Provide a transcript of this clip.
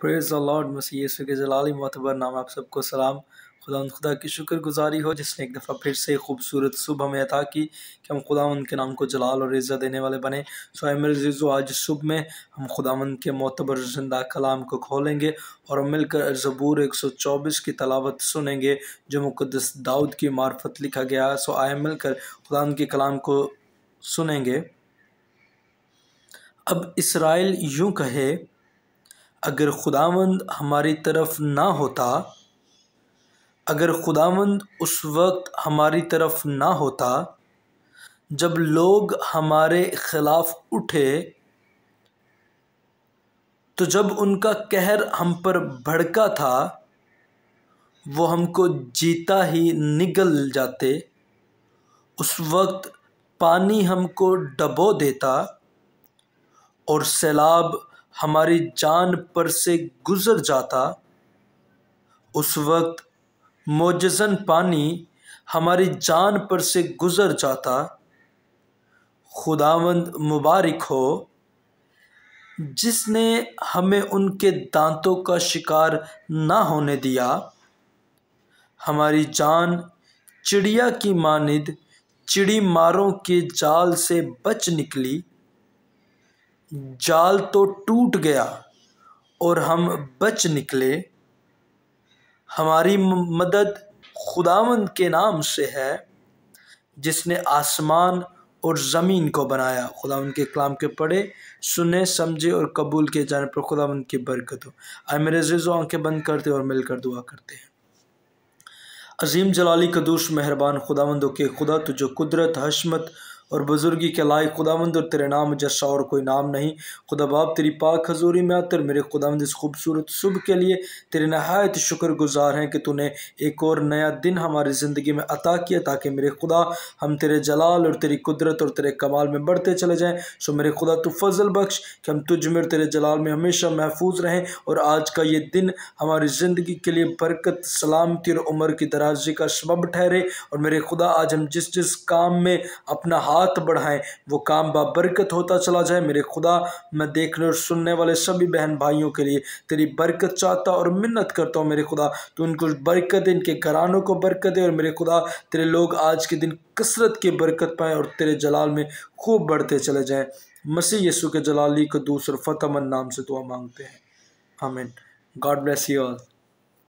praise allowed मसी यीशु के जलाली मतबर नाम आप सबको सलाम खुदा खुदा की शुक्रगुजारी हो जिसने एक दफ़ा फिर से खूबसूरत सुबह में अता की कि हम खुदा के नाम को जलाल और इज़्ज़त देने वाले बने सो मरजो आज सुबह में हम ख़ुदा के मोतबर जिंदा कलाम को खोलेंगे और मिलकर ज़बूर एक सौ चौबीस की तलावत सुनेंगे जो मुकदस दाऊद की मार्फत लिखा गया सो आए मिलकर खुदा के कलाम को सुनेंगे अब इसराइल यूँ कहे अगर खुदावंद हमारी तरफ ना होता अगर खुदावंद उस वक्त हमारी तरफ ना होता जब लोग हमारे ख़िलाफ़ उठे तो जब उनका कहर हम पर भड़का था वो हमको जीता ही निगल जाते उस वक्त पानी हमको डबो देता और सैलाब हमारी जान पर से गुज़र जाता उस वक्त मोजन पानी हमारी जान पर से गुज़र जाता खुदावंद मुबारक हो जिसने हमें उनके दांतों का शिकार ना होने दिया हमारी जान चिड़िया की मानद चिड़ी मारों के जाल से बच निकली जाल तो टूट गया और हम बच निकले हमारी मदद खुदावंद के नाम से है जिसने आसमान और ज़मीन को बनाया खुदावंद के कलाम के पढ़े सुने समझे और कबूल किए जाने पर खुदावंद की बरकत हो आए मेरे जिजो आंखें बंद करते और मिलकर दुआ करते हैं अजीम जलाली कदूस मेहरबान खुदावंदो के खुदा तुझो कुदरत हशमत और बुज़ुर्गी के लायक खुदावंद और तेरे नाम जशा और कोई नाम नहीं खुदा बाप तेरी पाक हजूरी में आते और मेरे खुदावंद इस खूबसूरत सुबह के लिए तेरे नहायत शुक्र गुज़ार हैं कि तूने एक और नया दिन हमारी ज़िंदगी में अता किया ताकि मेरे खुदा हम तेरे जलाल और तेरी कुदरत और तेरे कमाल में बढ़ते चले जाएँ सो मेरे खुदा तो फजल बख्श कि हम तुझ में और तेरे जलाल में हमेशा महफूज रहें और आज का ये दिन हमारी ज़िंदगी के लिए बरकत सलामती और उम्र की दराजी का सबब ठहरे और मेरे खुदा आज हम जिस जिस काम में अपना हाथ हाथ बढ़ाएं वो काम बाबरकत होता चला जाए मेरे खुदा मैं देखने और सुनने वाले सभी बहन भाइयों के लिए तेरी बरकत चाहता और मिन्नत करता हूँ मेरे खुदा तो उनको बरकत इनके घरानों को बरकत दे और मेरे खुदा तेरे लोग आज के दिन कसरत की बरकत पाएँ और तेरे जलाल में खूब बढ़ते चले जाएँ मसीह यसु के जलाली को दूसर फतमन नाम से दुआ मांगते हैं हमें गॉड ब्लेस यू ऑल